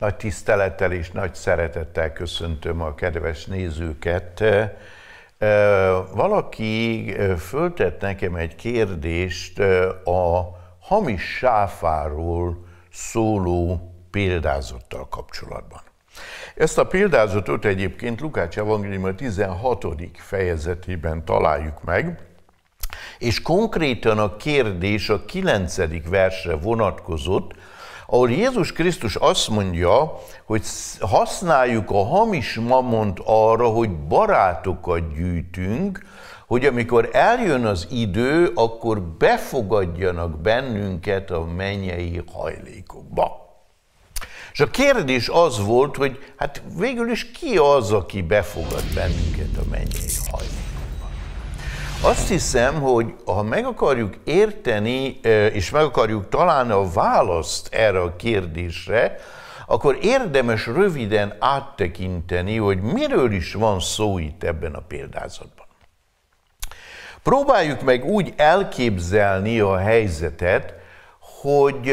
Nagy tisztelettel és nagy szeretettel köszöntöm a kedves nézőket. Valaki föltett nekem egy kérdést a hamis sáfáról szóló példázottal kapcsolatban. Ezt a példázatot egyébként Lukács evangélium 16. fejezetében találjuk meg, és konkrétan a kérdés a 9. versre vonatkozott, ahol Jézus Krisztus azt mondja, hogy használjuk a hamis mamont arra, hogy barátokat gyűjtünk, hogy amikor eljön az idő, akkor befogadjanak bennünket a mennyei hajlékokba. És a kérdés az volt, hogy hát végül is ki az, aki befogad bennünket a mennyei hajlékokba. Azt hiszem, hogy ha meg akarjuk érteni, és meg akarjuk találni a választ erre a kérdésre, akkor érdemes röviden áttekinteni, hogy miről is van szó itt ebben a példázatban. Próbáljuk meg úgy elképzelni a helyzetet, hogy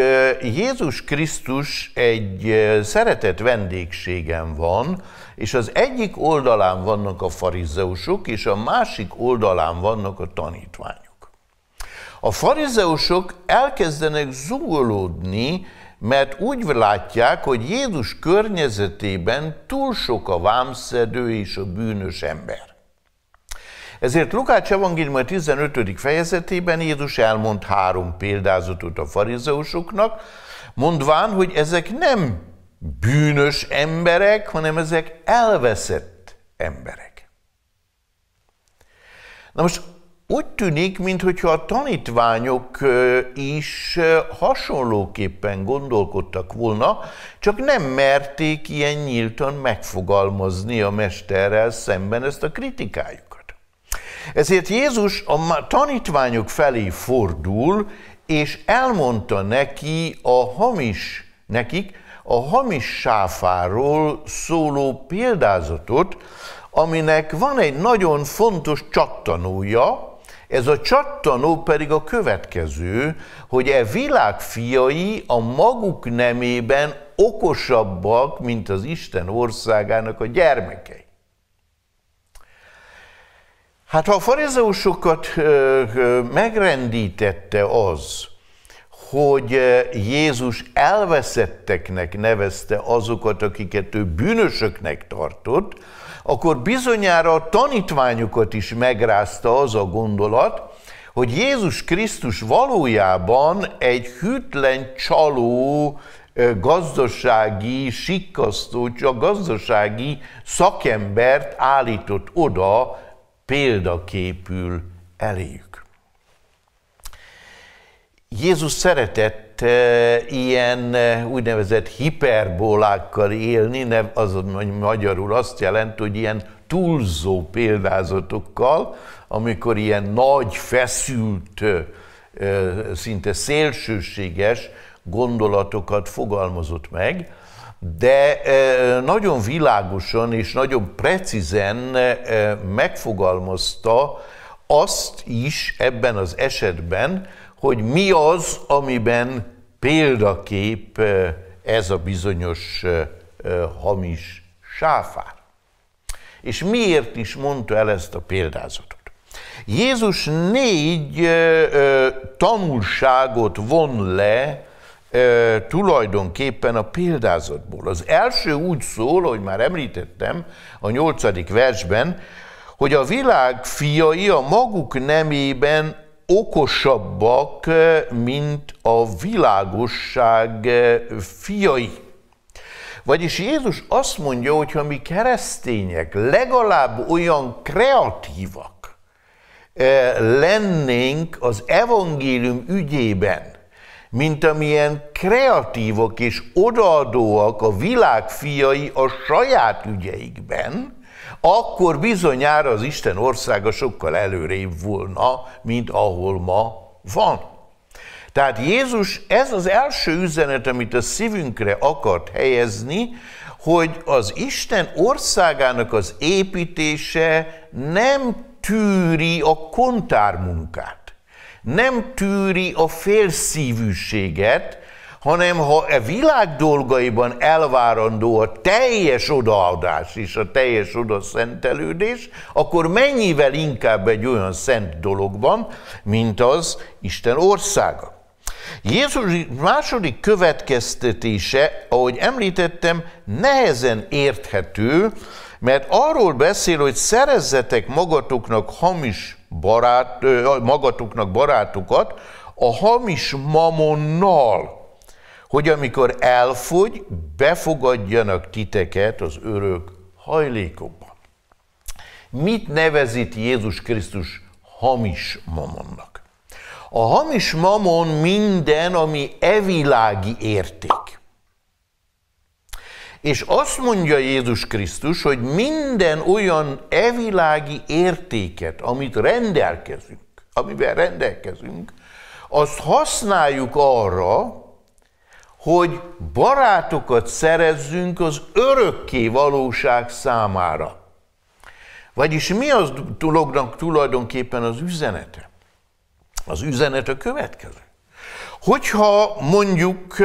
Jézus Krisztus egy szeretett vendégségen van, és az egyik oldalán vannak a farizeusok, és a másik oldalán vannak a tanítványok. A farizeusok elkezdenek zúgolódni, mert úgy látják, hogy Jézus környezetében túl sok a vámszedő és a bűnös ember. Ezért Lukács evangéliuma 15. fejezetében Jézus elmond három példázatot a farizeusoknak, mondván, hogy ezek nem bűnös emberek, hanem ezek elveszett emberek. Na most úgy tűnik, mintha a tanítványok is hasonlóképpen gondolkodtak volna, csak nem merték ilyen nyíltan megfogalmazni a mesterrel szemben ezt a kritikájuk. Ezért Jézus a tanítványok felé fordul, és elmondta neki a hamis, nekik a hamis sáfáról szóló példázatot, aminek van egy nagyon fontos csattanója, ez a csattanó pedig a következő, hogy e világ fiai a maguk nemében okosabbak, mint az Isten országának a gyermekei. Hát ha a farizeusokat megrendítette az, hogy Jézus elveszetteknek nevezte azokat, akiket ő bűnösöknek tartott, akkor bizonyára a tanítványokat is megrázta az a gondolat, hogy Jézus Krisztus valójában egy hűtlen csaló, gazdasági, sikkasztó, csak gazdasági szakembert állított oda példaképül eléjük. Jézus szeretett eh, ilyen eh, úgynevezett hiperbolákkal élni, nem, az magyarul azt jelenti, hogy ilyen túlzó példázatokkal, amikor ilyen nagy, feszült, eh, szinte szélsőséges gondolatokat fogalmazott meg, de nagyon világosan és nagyon precízen megfogalmazta azt is ebben az esetben, hogy mi az, amiben példakép ez a bizonyos hamis sáfár. És miért is mondta el ezt a példázatot? Jézus négy tanulságot von le e, tulajdonképpen a példázatból. Az első úgy szól, hogy már említettem a nyolcadik versben, hogy a világ fiai a maguk nemében okosabbak, mint a világosság fiai. Vagyis Jézus azt mondja, hogy ha mi keresztények legalább olyan kreatívak lennénk az evangélium ügyében, mint amilyen kreatívok és odaadóak a világ fiai a saját ügyeikben, akkor bizonyára az Isten országa sokkal előrébb volna, mint ahol ma van. Tehát Jézus, ez az első üzenet, amit a szívünkre akart helyezni, hogy az Isten országának az építése nem tűri a kontármunkát nem tűri a félszívűséget, hanem ha a e világ dolgaiban elvárandó a teljes odaadás és a teljes odaszentelődés, akkor mennyivel inkább egy olyan szent dologban, mint az Isten országa. Jézus második következtetése, ahogy említettem, nehezen érthető, mert arról beszél, hogy szerezzetek magatoknak hamis barát, magatuknak barátukat a hamis mamonnal, hogy amikor elfogy, befogadjanak titeket az örök hajlékokban. Mit nevezít Jézus Krisztus hamis mamonnak? A hamis mamon minden, ami evilági érték. És azt mondja Jézus Krisztus, hogy minden olyan evilági értéket, amit rendelkezünk, amivel rendelkezünk, azt használjuk arra, hogy barátokat szerezzünk az örökké valóság számára. Vagyis mi az dolognak tulajdonképpen az üzenete? Az üzenet a következő. Hogyha mondjuk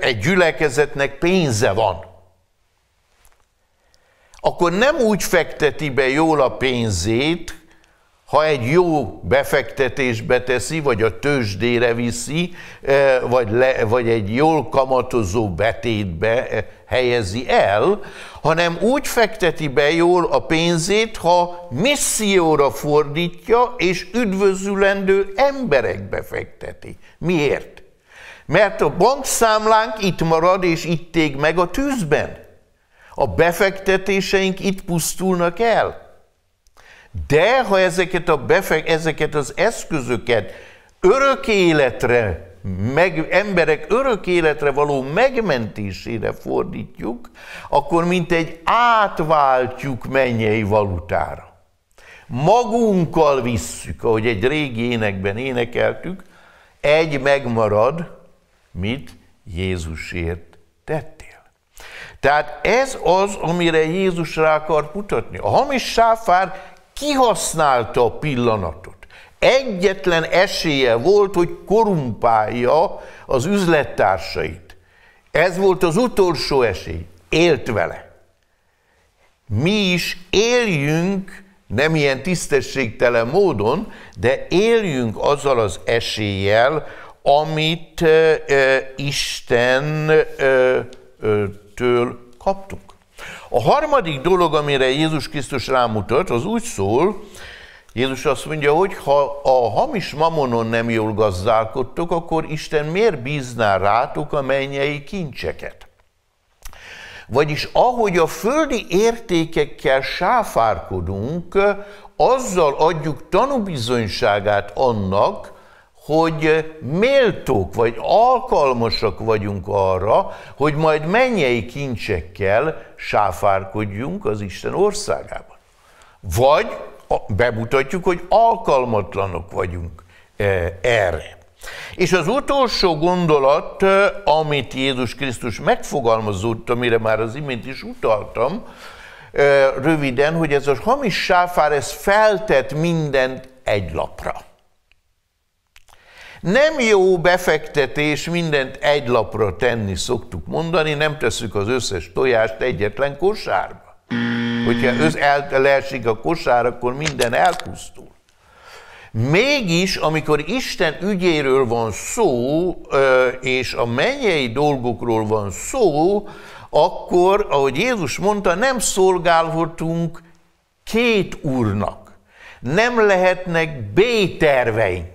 egy gyülekezetnek pénze van, akkor nem úgy fekteti be jól a pénzét, ha egy jó befektetésbe teszi, vagy a tőzsdére viszi, eh, vagy, le, vagy egy jól kamatozó betétbe eh, helyezi el, hanem úgy fekteti be jól a pénzét, ha misszióra fordítja és üdvözülendő emberekbe fekteti. Miért? Mert a bankszámlánk itt marad és itt ég meg a tűzben a befektetéseink itt pusztulnak el. De ha ezeket, a befek, ezeket az eszközöket örök életre, meg, emberek örök életre való megmentésére fordítjuk, akkor mint egy átváltjuk mennyei valutára. Magunkkal visszük, ahogy egy régi énekben énekeltük, egy megmarad, mit Jézusért tett. Tehát ez az, amire Jézus rá akar mutatni. A hamis sáfár kihasználta a pillanatot. Egyetlen esélye volt, hogy korumpálja az üzlettársait. Ez volt az utolsó esély. Élt vele. Mi is éljünk, nem ilyen tisztességtelen módon, de éljünk azzal az eséllyel, amit uh, Isten uh, uh, től kaptunk. A harmadik dolog, amire Jézus Krisztus rámutat, az úgy szól, Jézus azt mondja, hogy ha a hamis mamonon nem jól gazdálkodtok, akkor Isten miért bízná rátok a mennyei kincseket? Vagyis ahogy a földi értékekkel sáfárkodunk, azzal adjuk tanúbizonyságát annak, hogy méltók vagy alkalmasak vagyunk arra, hogy majd mennyei kincsekkel sáfárkodjunk az Isten országában. Vagy bemutatjuk, hogy alkalmatlanok vagyunk e, erre. És az utolsó gondolat, e, amit Jézus Krisztus megfogalmazott, amire már az imént is utaltam, e, röviden, hogy ez a hamis sáfár, ez feltett mindent egy lapra. Nem jó befektetés mindent egy lapra tenni, szoktuk mondani, nem tesszük az összes tojást egyetlen kosárba. Hogyha ez el, leesik a kosár, akkor minden elpusztul. Mégis, amikor Isten ügyéről van szó, és a mennyei dolgokról van szó, akkor, ahogy Jézus mondta, nem szolgálhatunk két úrnak. Nem lehetnek B-terveink.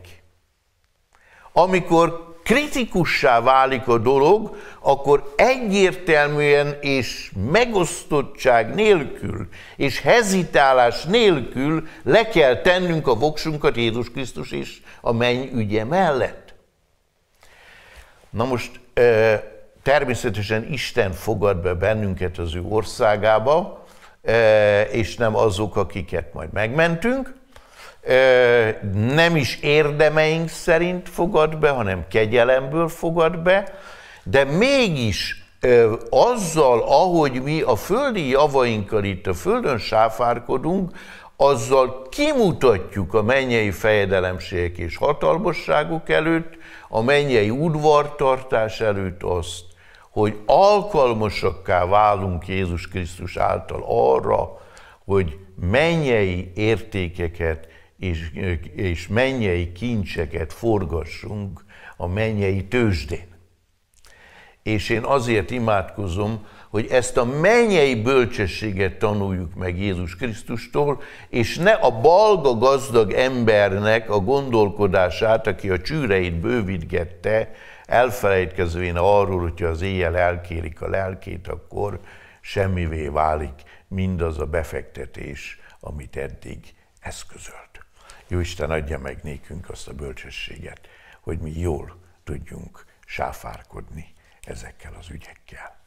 Amikor kritikussá válik a dolog, akkor egyértelműen és megosztottság nélkül és hezitálás nélkül le kell tennünk a voksunkat Jézus Krisztus és a menny ügye mellett. Na most természetesen Isten fogad be bennünket az ő országába, és nem azok, akiket majd megmentünk, nem is érdemeink szerint fogad be, hanem kegyelemből fogad be, de mégis azzal, ahogy mi a földi javainkkal itt a földön sáfárkodunk, azzal kimutatjuk a mennyei fejedelemségek és hatalmasságok előtt, a mennyei udvartartás előtt azt, hogy alkalmasakká válunk Jézus Krisztus által arra, hogy mennyei értékeket és, és mennyei kincseket forgassunk a mennyei tőzsdén. És én azért imádkozom, hogy ezt a mennyei bölcsességet tanuljuk meg Jézus Krisztustól, és ne a balga gazdag embernek a gondolkodását, aki a csűreit bővítgette, elfelejtkezvén arról, hogyha az éjjel elkérik a lelkét, akkor semmivé válik mindaz a befektetés, amit eddig eszközölt. Jó Isten adja meg nékünk azt a bölcsességet, hogy mi jól tudjunk sáfárkodni ezekkel az ügyekkel.